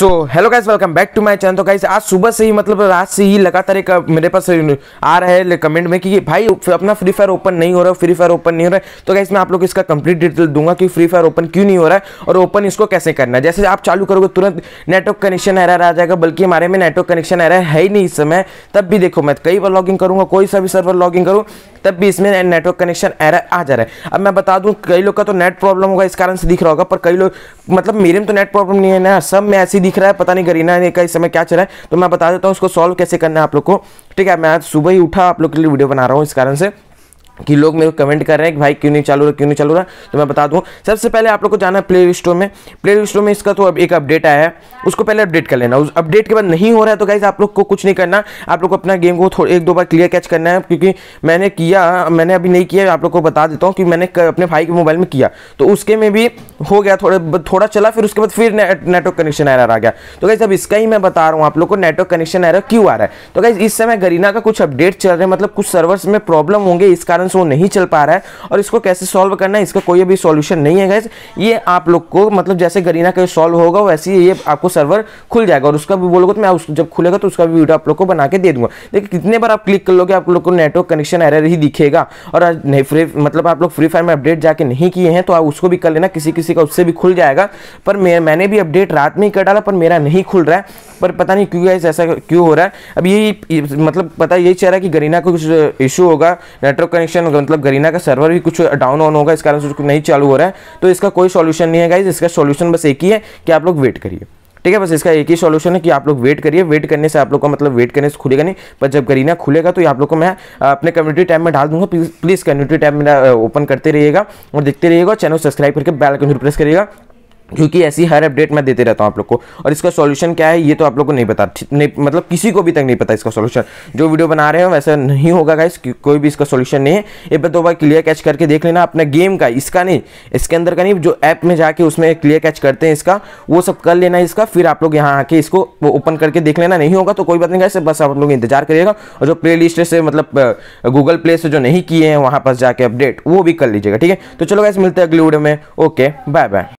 so hello guys welcome back to my channel तो guys आज सुबह से ही मतलब रात से ही लगातार एक मेरे पास आ रहा है कमेंट में कि भाई अपना फ्री फायर ओपन नहीं हो रहा है फ्री फायर ओपन नहीं हो रहा है तो गाइस मैं आप लोग इसका कंप्लीट डिटेल दूंगा कि फ्री फायर ओपन क्यों नहीं हो रहा है और ओपन इसको कैसे करना है जैसे आप चालू करोगे तुरंत नेटवर्क कनेक्शन आ रहा आ जाएगा बल्कि हमारे में नेटवर्क कनेक्शन आ रहा है ही नहीं इस समय तब भी देखो मैं कई बार लॉगिंग करूँगा कोई सा भी सर्वर लॉगिंग करूँ तब भी इसमें नेटवर्क कनेक्शन एरर आ जा रहा है अब मैं बता दूँ कई लोग का तो नेट प्रॉब्लम होगा इस कारण से दिख रहा होगा पर कई लोग मतलब मेरे में तो नेट प्रॉब्लम नहीं है ना सब में ऐसी दिख रहा है पता नहीं गरीना ने का इस समय क्या चल रहा है तो मैं बता देता हूँ उसको सॉल्व कैसे करना है आप लोग को ठीक है मैं आज सुबह ही उठा आप लोग के लिए वीडियो बना रहा हूँ इस कारण से कि लोग मेरे को कमेंट कर रहे हैं कि भाई क्यों नहीं चालू रहा क्यों नहीं चालू रहा तो मैं बता दूँ सबसे पहले आप लोग को जाना है प्ले स्टोर में प्ले स्टोर में इसका तो अब एक अपडेट आया है उसको पहले अपडेट कर लेना उस अपडेट के बाद नहीं हो रहा है तो गाइज आप लोग को कुछ नहीं करना आप लोग को अपना गेम को थोड़ा एक दो बार क्लियर कैच करना है क्योंकि मैंने किया मैंने अभी नहीं किया आप लोग को बता देता हूँ कि मैंने अपने भाई के मोबाइल में किया तो उसके में भी हो गया थोड़ा थोड़ा चला फिर उसके बाद फिर नेटवर्क कनेक्शन आ आ गया तो गाइज अब इसका ही मैं बता रहा हूँ आप लोग को नेटवर्क कनेक्शन रहा क्यों आ रहा है तो गाइज इस समय गरीना का कुछ अपडेट चल रहे हैं मतलब कुछ सर्वर्स में प्रॉब्लम होंगे इस कारण आंसर वो नहीं चल पा रहा है और इसको कैसे सॉल्व करना है इसका कोई अभी सॉल्यूशन नहीं है गैस ये आप लोग को मतलब जैसे गरीना का सॉल्व होगा वैसे ही ये आपको सर्वर खुल जाएगा और उसका भी बोलोगे तो मैं जब खुलेगा तो उसका भी वीडियो आप लोग को बना के दे दूंगा देखिए कितने बार आप क्लिक कर लोगे आप लोग को नेटवर्क कनेक्शन एरर ही दिखेगा और फ्री मतलब आप लोग फ्री फायर में अपडेट जाके नहीं किए हैं तो आप उसको भी कर लेना किसी किसी का उससे भी खुल जाएगा पर मैंने भी अपडेट रात में ही कर डाला पर मेरा नहीं खुल रहा है पर पता नहीं क्यों गैस ऐसा क्यों हो रहा है अब यही मतलब पता यही चल रहा है कि गरीना को कुछ इशू होगा नेटवर्क कनेक्शन कनेक्शन मतलब गरीना का सर्वर भी कुछ डाउन ऑन होगा इस कारण से कुछ नहीं चालू हो रहा है तो इसका कोई सॉल्यूशन नहीं है गाइज इसका सॉल्यूशन बस एक ही है कि आप लोग वेट करिए ठीक है बस इसका एक ही सॉल्यूशन है कि आप लोग वेट करिए वेट करने से आप लोग का मतलब वेट करने से खुलेगा नहीं पर जब गरीना खुलेगा तो ये आप लोग को मैं अपने कम्युनिटी टैब में डाल दूंगा प्लीज़ कम्युनिटी टैब में ओपन करते रहिएगा और देखते रहिएगा चैनल सब्सक्राइब करके बैल आइकन प्रेस करिएगा क्योंकि ऐसी हर अपडेट मैं देते रहता हूँ आप लोग को और इसका सॉल्यूशन क्या है ये तो आप लोग को नहीं पता नहीं मतलब किसी को भी तक नहीं पता इसका सॉल्यूशन जो वीडियो बना रहे हो वैसा नहीं होगा गाइस कोई भी इसका सॉल्यूशन नहीं है एक बार दो बार क्लियर कैच करके देख लेना अपने गेम का इसका नहीं इसके अंदर का नहीं जो ऐप में जाके उसमें क्लियर कैच करते हैं इसका वो सब कर लेना इसका फिर आप लोग यहाँ आके इसको ओपन करके देख लेना नहीं होगा तो कोई बात नहीं गाइस बस आप लोग इंतजार करिएगा और जो प्ले लिस्ट से मतलब गूगल प्ले से जो नहीं किए हैं वहाँ पर जाके अपडेट वो भी कर लीजिएगा ठीक है तो चलो गाइस मिलते हैं अगले वीडियो में ओके बाय बाय